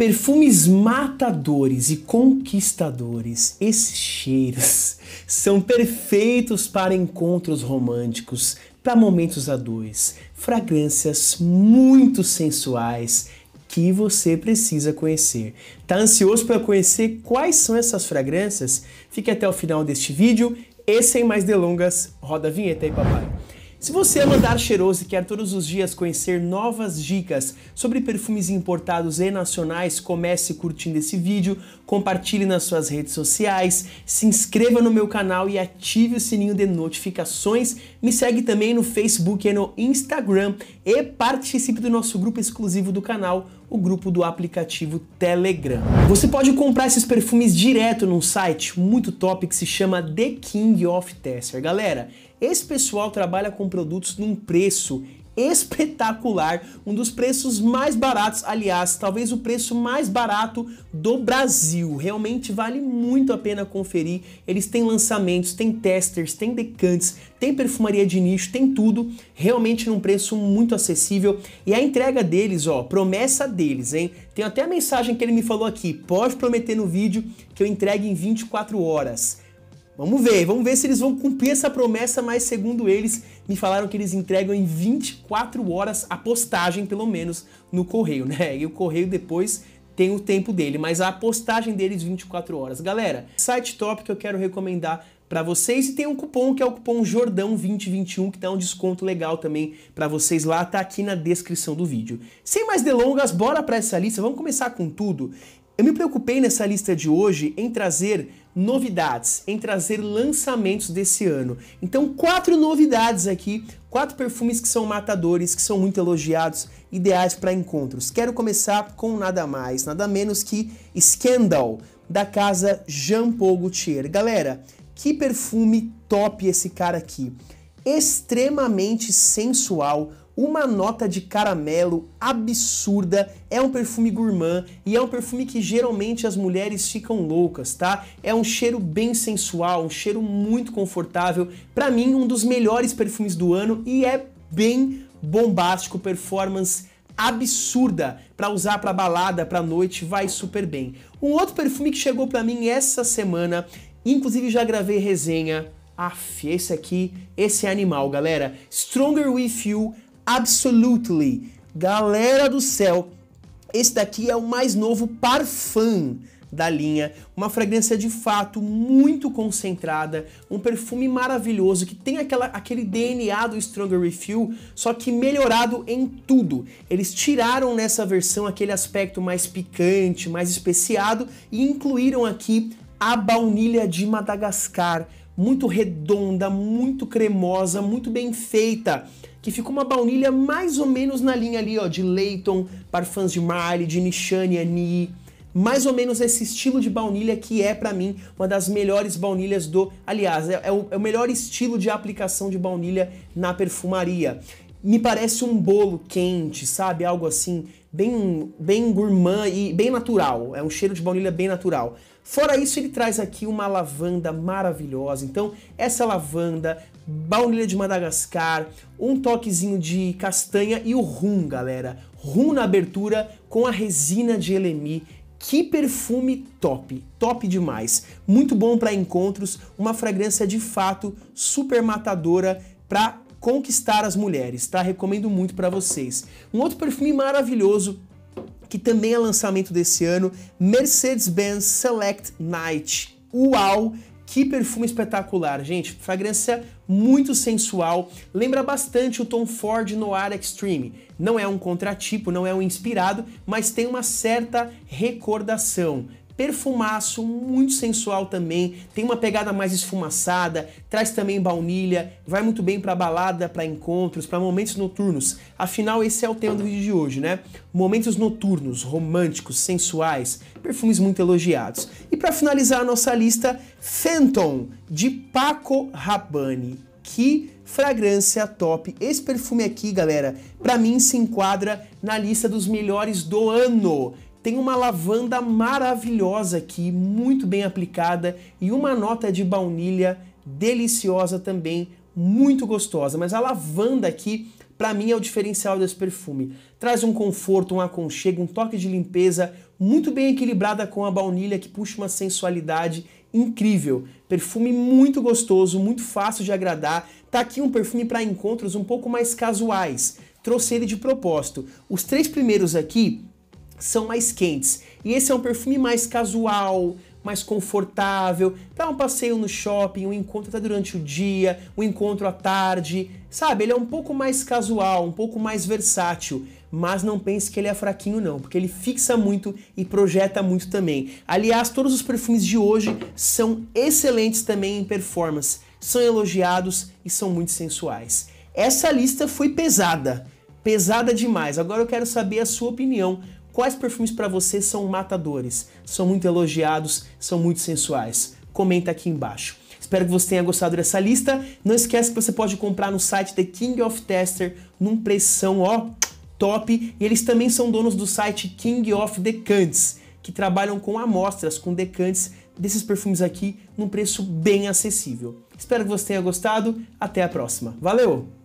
Perfumes matadores e conquistadores, esses cheiros são perfeitos para encontros românticos, para momentos a dois, fragrâncias muito sensuais que você precisa conhecer. Tá ansioso para conhecer quais são essas fragrâncias? Fique até o final deste vídeo e sem mais delongas, roda a vinheta aí, papai. Se você ama andar cheiroso e quer todos os dias conhecer novas dicas sobre perfumes importados e nacionais, comece curtindo esse vídeo, compartilhe nas suas redes sociais, se inscreva no meu canal e ative o sininho de notificações. Me segue também no Facebook e no Instagram e participe do nosso grupo exclusivo do canal, o grupo do aplicativo Telegram. Você pode comprar esses perfumes direto num site muito top que se chama The King of Tesser. Galera, esse pessoal trabalha com produtos num preço espetacular, um dos preços mais baratos, aliás, talvez o preço mais barato do Brasil. Realmente vale muito a pena conferir. Eles têm lançamentos, têm testers, têm decantes, têm perfumaria de nicho, tem tudo, realmente num preço muito acessível. E a entrega deles, ó, promessa deles, hein? Tem até a mensagem que ele me falou aqui. Pode prometer no vídeo que eu entregue em 24 horas. Vamos ver, vamos ver se eles vão cumprir essa promessa, mas segundo eles, me falaram que eles entregam em 24 horas a postagem, pelo menos, no correio, né? E o correio depois tem o tempo dele, mas a postagem deles 24 horas. Galera, site top que eu quero recomendar para vocês e tem um cupom que é o cupom Jordão2021 que dá um desconto legal também para vocês lá, tá aqui na descrição do vídeo. Sem mais delongas, bora para essa lista, vamos começar com tudo. Eu me preocupei nessa lista de hoje em trazer novidades, em trazer lançamentos desse ano. Então, quatro novidades aqui, quatro perfumes que são matadores, que são muito elogiados, ideais para encontros. Quero começar com nada mais, nada menos que Scandal, da casa Jean Paul Gaultier. Galera, que perfume top esse cara aqui! Extremamente sensual, uma nota de caramelo absurda. É um perfume gourmand e é um perfume que geralmente as mulheres ficam loucas, tá? É um cheiro bem sensual, um cheiro muito confortável. Para mim, um dos melhores perfumes do ano e é bem bombástico, performance absurda para usar para balada, para noite, vai super bem. Um outro perfume que chegou para mim essa semana, inclusive já gravei resenha Aff, esse aqui, esse é animal, galera. Stronger With You, Absolutely. Galera do céu, esse daqui é o mais novo Parfum da linha, uma fragrância de fato muito concentrada, um perfume maravilhoso que tem aquela, aquele DNA do Stronger Refill, só que melhorado em tudo. Eles tiraram nessa versão aquele aspecto mais picante, mais especiado e incluíram aqui a baunilha de Madagascar, muito redonda, muito cremosa, muito bem feita que ficou uma baunilha mais ou menos na linha ali, ó, de Leighton, Parfums de Marley, de Nishani Ani. Mais ou menos esse estilo de baunilha que é, para mim, uma das melhores baunilhas do. Aliás, é, é, o, é o melhor estilo de aplicação de baunilha na perfumaria. Me parece um bolo quente, sabe? Algo assim, bem, bem gourmand e bem natural. É um cheiro de baunilha bem natural. Fora isso, ele traz aqui uma lavanda maravilhosa. Então, essa lavanda baunilha de Madagascar, um toquezinho de castanha e o rum, galera. Rum na abertura com a resina de elemi. Que perfume top, top demais. Muito bom para encontros, uma fragrância de fato super matadora para conquistar as mulheres, tá? Recomendo muito para vocês. Um outro perfume maravilhoso que também é lançamento desse ano, Mercedes-Benz Select Night. Uau! Que perfume espetacular, gente. Fragrância muito sensual, lembra bastante o Tom Ford Noir Extreme. Não é um contratipo, não é um inspirado, mas tem uma certa recordação perfumaço, muito sensual também, tem uma pegada mais esfumaçada, traz também baunilha, vai muito bem para balada, para encontros, para momentos noturnos. Afinal, esse é o tema do vídeo de hoje, né? Momentos noturnos, românticos, sensuais, perfumes muito elogiados. E para finalizar a nossa lista, Phantom de Paco Rabanne. Que fragrância top. Esse perfume aqui, galera, para mim se enquadra na lista dos melhores do ano tem uma lavanda maravilhosa aqui, muito bem aplicada, e uma nota de baunilha deliciosa também, muito gostosa. Mas a lavanda aqui, para mim, é o diferencial desse perfume. Traz um conforto, um aconchego, um toque de limpeza, muito bem equilibrada com a baunilha, que puxa uma sensualidade incrível. Perfume muito gostoso, muito fácil de agradar. Tá aqui um perfume para encontros um pouco mais casuais. Trouxe ele de propósito. Os três primeiros aqui são mais quentes. E esse é um perfume mais casual, mais confortável, para um passeio no shopping, um encontro até durante o dia, um encontro à tarde, sabe? Ele é um pouco mais casual, um pouco mais versátil, mas não pense que ele é fraquinho não, porque ele fixa muito e projeta muito também. Aliás, todos os perfumes de hoje são excelentes também em performance, são elogiados e são muito sensuais. Essa lista foi pesada, pesada demais. Agora eu quero saber a sua opinião Quais perfumes para você são matadores? São muito elogiados, são muito sensuais? Comenta aqui embaixo. Espero que você tenha gostado dessa lista. Não esquece que você pode comprar no site The King of Tester num preço ó top. E eles também são donos do site King of Decants, que trabalham com amostras, com decantes desses perfumes aqui num preço bem acessível. Espero que você tenha gostado. Até a próxima. Valeu!